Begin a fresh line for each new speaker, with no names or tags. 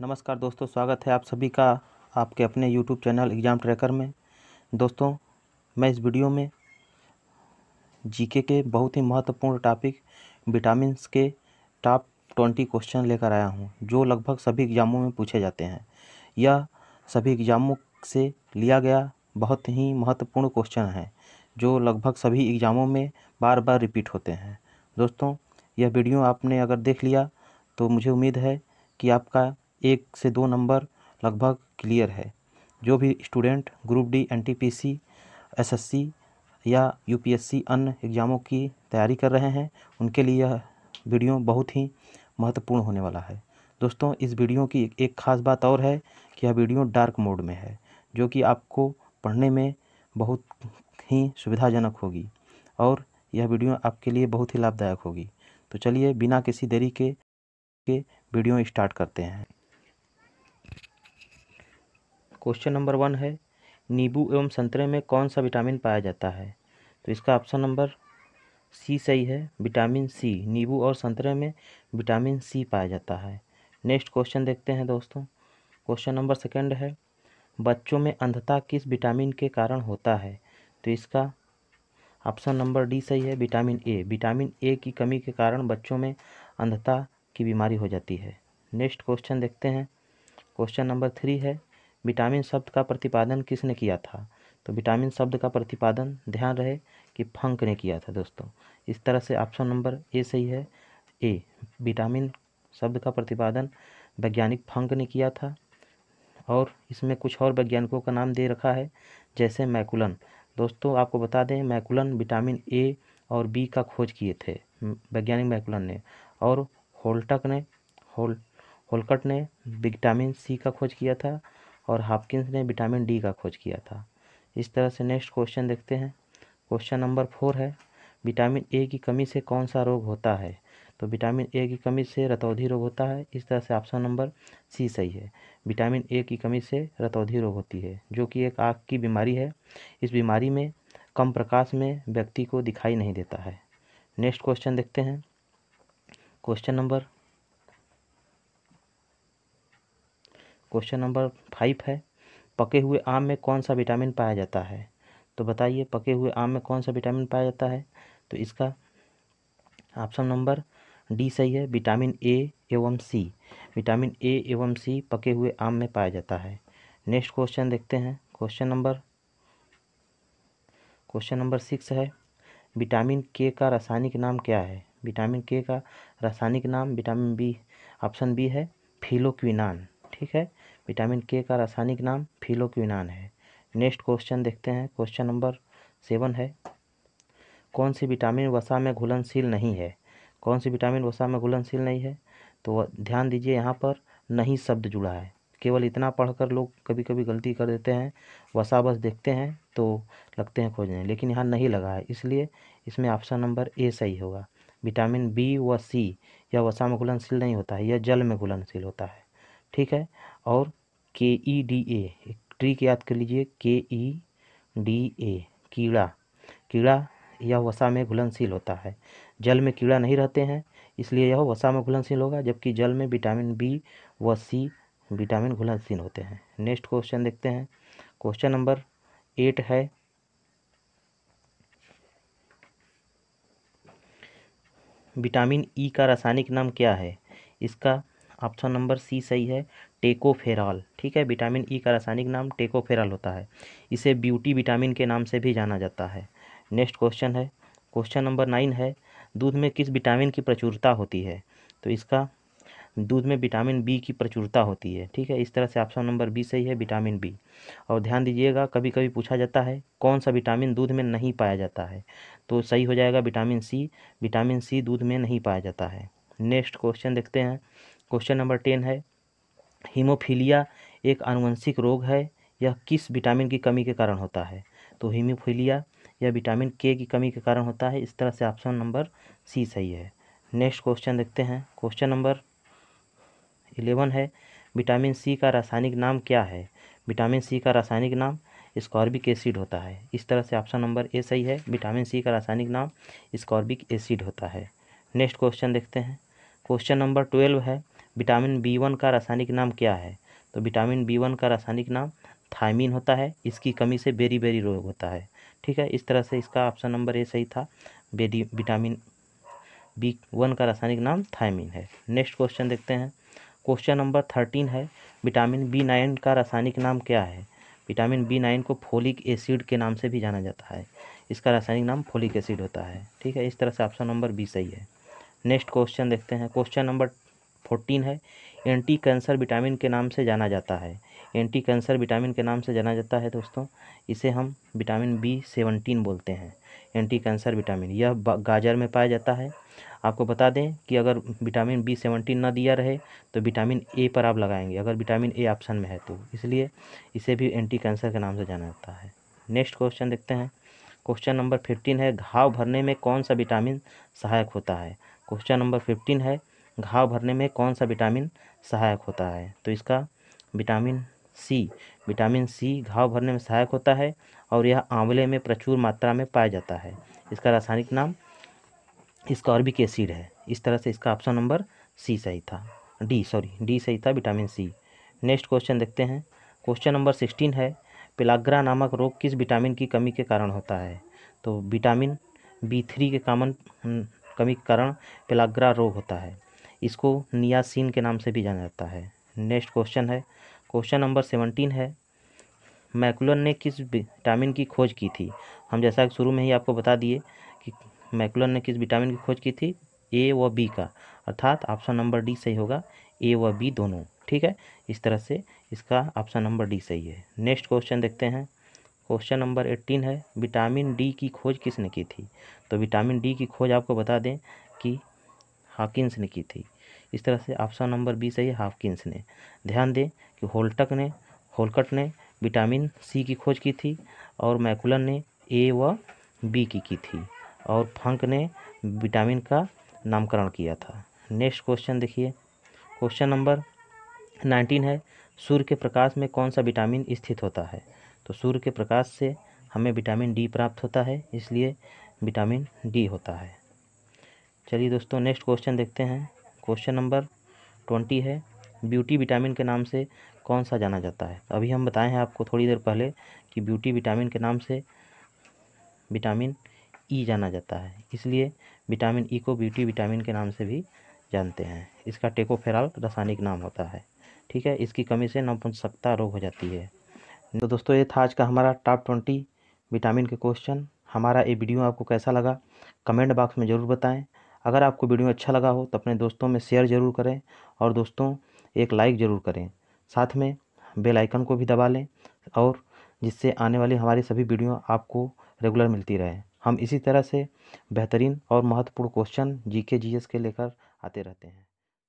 नमस्कार दोस्तों स्वागत है आप सभी का आपके अपने YouTube चैनल एग्ज़ाम ट्रैकर में दोस्तों मैं इस वीडियो में जीके के बहुत ही महत्वपूर्ण टॉपिक विटामिन के टॉप ट्वेंटी क्वेश्चन लेकर आया हूं जो लगभग सभी एग्ज़ामों में पूछे जाते हैं यह सभी एग्ज़ामों से लिया गया बहुत ही महत्वपूर्ण क्वेश्चन है जो लगभग सभी एग्ज़ामों में बार बार रिपीट होते हैं दोस्तों यह वीडियो आपने अगर देख लिया तो मुझे उम्मीद है कि आपका एक से दो नंबर लगभग क्लियर है जो भी student group D N T P C S S C या यू पी एस सी अन्य एग्ज़ामों की तैयारी कर रहे हैं उनके लिए यह वीडियो बहुत ही महत्वपूर्ण होने वाला है दोस्तों इस वीडियो की एक ख़ास बात और है कि यह वीडियो डार्क मोड में है जो कि आपको पढ़ने में बहुत ही सुविधाजनक होगी और यह वीडियो आपके लिए बहुत ही लाभदायक होगी तो चलिए बिना किसी देरी के के वीडियो स्टार्ट करते हैं क्वेश्चन नंबर वन है नींबू एवं संतरे में कौन सा विटामिन पाया जाता है तो इसका ऑप्शन नंबर सी सही है विटामिन सी नींबू और संतरे में विटामिन सी पाया जाता है नेक्स्ट क्वेश्चन देखते हैं दोस्तों क्वेश्चन नंबर सेकंड है बच्चों में अंधता किस विटामिन के कारण होता है तो इसका ऑप्शन नंबर डी सही है विटामिन ए विटामिन ए की कमी के कारण बच्चों में अंधता की बीमारी हो जाती है नेक्स्ट क्वेश्चन देखते हैं क्वेश्चन नंबर थ्री है विटामिन शब्द का प्रतिपादन किसने किया था तो विटामिन शब्द का प्रतिपादन ध्यान रहे कि फंक ने किया था दोस्तों इस तरह से ऑप्शन नंबर ए सही है ए विटामिन शब्द का प्रतिपादन वैज्ञानिक फंक ने किया था और इसमें कुछ और वैज्ञानिकों का नाम दे रखा है जैसे मैकुलन दोस्तों आपको बता दें मैकुलन विटामिन ए और बी का खोज किए थे वैज्ञानिक मैकुलन ने और होल्टक ने होल होलकट ने विटामिन सी का खोज किया था और हापकिंस ने विटामिन डी का खोज किया था इस तरह से नेक्स्ट क्वेश्चन देखते हैं क्वेश्चन नंबर फोर है विटामिन ए की कमी से कौन सा रोग होता है तो विटामिन ए की कमी से रतौधि रोग होता है इस तरह से ऑप्शन नंबर सी सही है विटामिन ए की कमी से रतौधि रोग होती है जो कि एक आँख की बीमारी है इस बीमारी में कम प्रकाश में व्यक्ति को दिखाई नहीं देता है नेक्स्ट क्वेश्चन देखते हैं question number question number five है पके हुए आम में कौन सा विटामिन पाया जाता है तो बताइए पके हुए आम में कौन सा विटामिन पाया जाता है तो इसका ऑप्शन नंबर डी सही है विटामिन ए एवं सी विटामिन ए एवं सी पके हुए आम में पाया जाता है नेक्स्ट क्वेश्चन देखते हैं question number question number six है विटामिन के का रासायनिक नाम क्या है विटामिन के का रासायनिक नाम विटामिन बी ऑप्शन बी है फिलोक्विनान ठीक है विटामिन के का रासायनिक नाम फिलोक्विनान है नेक्स्ट क्वेश्चन देखते हैं क्वेश्चन नंबर सेवन है कौन सी विटामिन वसा में घुलनशील नहीं है कौन सी विटामिन वसा में घुलनशील नहीं है तो ध्यान दीजिए यहाँ पर नहीं शब्द जुड़ा है केवल इतना पढ़कर लोग कभी कभी गलती कर देते हैं वसा बस देखते हैं तो लगते हैं खोजने लेकिन यहाँ नहीं लगा है इसलिए इसमें ऑप्शन नंबर ए सही होगा विटामिन बी व सी यह वसा में घुलनशील नहीं होता है यह जल में घुलनशील होता है ठीक है और के ई डी ए एक की याद कर लीजिए के ई डी ए कीड़ा कीड़ा यह वसा में घुलनशील होता है जल में कीड़ा नहीं रहते हैं इसलिए यह वसा में घुलनशील होगा जबकि जल में विटामिन बी व सी विटामिन घुलनशील होते हैं नेक्स्ट क्वेश्चन देखते हैं क्वेश्चन नंबर एट है विटामिन ई e का रासायनिक नाम क्या है इसका ऑप्शन नंबर सी सही है टेकोफेरॉल ठीक है विटामिन ई e का रासायनिक नाम टेकोफेराल होता है इसे ब्यूटी विटामिन के नाम से भी जाना जाता है नेक्स्ट क्वेश्चन है क्वेश्चन नंबर नाइन है दूध में किस विटामिन की प्रचुरता होती है तो इसका दूध में विटामिन बी की प्रचुरता होती है ठीक है इस तरह से ऑप्शन नंबर बी सही है विटामिन बी और ध्यान दीजिएगा कभी कभी पूछा जाता है कौन सा विटामिन दूध में नहीं पाया जाता है तो सही हो जाएगा विटामिन सी विटामिन सी दूध में नहीं पाया जाता है नेक्स्ट क्वेश्चन देखते हैं क्वेश्चन नंबर टेन है हीमोफीलिया एक आनुवंशिक रोग है यह किस विटामिन की कमी के कारण होता है तो हीमोफीलिया या विटामिन के की कमी के कारण होता है इस तरह से ऑप्शन नंबर सी सही है नेक्स्ट क्वेश्चन देखते हैं क्वेश्चन नंबर इलेवन है विटामिन सी का रासायनिक नाम क्या है विटामिन सी का रासायनिक नाम स्कॉर्बिक एसिड होता है इस तरह से ऑप्शन नंबर ए सही है विटामिन सी का रासायनिक नाम स्कॉर्बिक एसिड होता है नेक्स्ट क्वेश्चन देखते हैं क्वेश्चन नंबर ट्वेल्व है विटामिन बी वन का रासायनिक नाम क्या है तो विटामिन बी वन का रासायनिक नाम थायमिन होता है इसकी कमी से बेरी बेरी रोग होता है ठीक है इस तरह से इसका ऑप्शन नंबर ए सही था बेडी विटामिन बी वन का रासायनिक नाम थायमिन है नेक्स्ट क्वेश्चन देखते हैं क्वेश्चन नंबर थर्टीन है विटामिन बी नाइन का रासायनिक नाम क्या है विटामिन बी नाइन को फोलिक एसिड के नाम से भी जाना जाता है इसका रासायनिक नाम फोलिक एसिड होता है ठीक है इस तरह से ऑप्शन नंबर बी सही है नेक्स्ट क्वेश्चन देखते हैं क्वेश्चन नंबर फोर्टीन है एंटी कैंसर विटामिन के नाम से जाना जाता है एंटी कैंसर विटामिन के नाम से जाना जाता है दोस्तों इसे हम विटामिन बी सेवनटीन बोलते हैं एंटी कैंसर विटामिन यह गाजर में पाया जाता है आपको बता दें कि अगर विटामिन बी सेवनटीन ना दिया रहे तो विटामिन ए पर आप लगाएंगे अगर विटामिन ए ऑप्शन में है तो इसलिए इसे भी एंटी कैंसर के नाम से जाना जाता है नेक्स्ट क्वेश्चन देखते हैं क्वेश्चन नंबर फिफ्टीन है घाव भरने में कौन सा विटामिन सहायक होता है क्वेश्चन नंबर फिफ्टीन है घाव भरने में कौन सा विटामिन सहायक होता है तो इसका विटामिन सी विटामिन सी घाव भरने में सहायक होता है और यह आंवले में प्रचुर मात्रा में पाया जाता है इसका रासायनिक नाम स्कॉर्बिक एसिड है इस तरह से इसका ऑप्शन नंबर सी सही था डी सॉरी डी सही था विटामिन सी नेक्स्ट क्वेश्चन देखते हैं क्वेश्चन नंबर सिक्सटीन है पिलाग्रा नामक रोग किस विटामिन की कमी के कारण होता है तो विटामिन बी थ्री के कामन कमी के कारण पिलाग्रा रोग होता है इसको नियासीन के नाम से भी जाना जाता है नेक्स्ट क्वेश्चन है क्वेश्चन नंबर सेवनटीन है मैकुलन ने किस विटामिन की खोज की थी हम जैसा कि शुरू में ही आपको बता दिए कि मैकुलन ने किस विटामिन की खोज की थी ए व बी का अर्थात ऑप्शन नंबर डी सही होगा ए व बी दोनों ठीक है इस तरह से इसका ऑप्शन नंबर डी सही है नेक्स्ट क्वेश्चन देखते हैं क्वेश्चन नंबर एट्टीन है विटामिन डी की खोज किसने की थी तो विटामिन डी की खोज आपको बता दें कि हाकिंस ने की थी इस तरह से ऑप्शन नंबर बी सही है ने ध्यान दें कि होल्टक ने होलकट ने विटामिन सी की खोज की थी और मैकुलन ने ए व बी की की थी और फंक ने विटामिन का नामकरण किया था नेक्स्ट क्वेश्चन देखिए क्वेश्चन नंबर नाइनटीन है सूर्य के प्रकाश में कौन सा विटामिन स्थित होता है तो सूर्य के प्रकाश से हमें विटामिन डी प्राप्त होता है इसलिए विटामिन डी होता है चलिए दोस्तों नेक्स्ट क्वेश्चन देखते हैं क्वेश्चन नंबर ट्वेंटी है ब्यूटी विटामिन के नाम से कौन सा जाना जाता है अभी हम बताए हैं आपको थोड़ी देर पहले कि ब्यूटी विटामिन के नाम से विटामिन ई e जाना जाता है इसलिए विटामिन ई e को ब्यूटी विटामिन के नाम से भी जानते हैं इसका टेकोफेराल रासायनिक नाम होता है ठीक है इसकी कमी से नपुंसकता रोग हो जाती है तो दोस्तों ये था आज का हमारा टॉप ट्वेंटी विटामिन के क्वेश्चन हमारा ये वीडियो आपको कैसा लगा कमेंट बॉक्स में ज़रूर बताएँ अगर आपको वीडियो अच्छा लगा हो तो अपने दोस्तों में शेयर ज़रूर करें और दोस्तों एक लाइक ज़रूर करें साथ में बेल आइकन को भी दबा लें और जिससे आने वाली हमारी सभी वीडियो आपको रेगुलर मिलती रहे हम इसी तरह से बेहतरीन और महत्वपूर्ण क्वेश्चन जीके जीएस के लेकर आते रहते हैं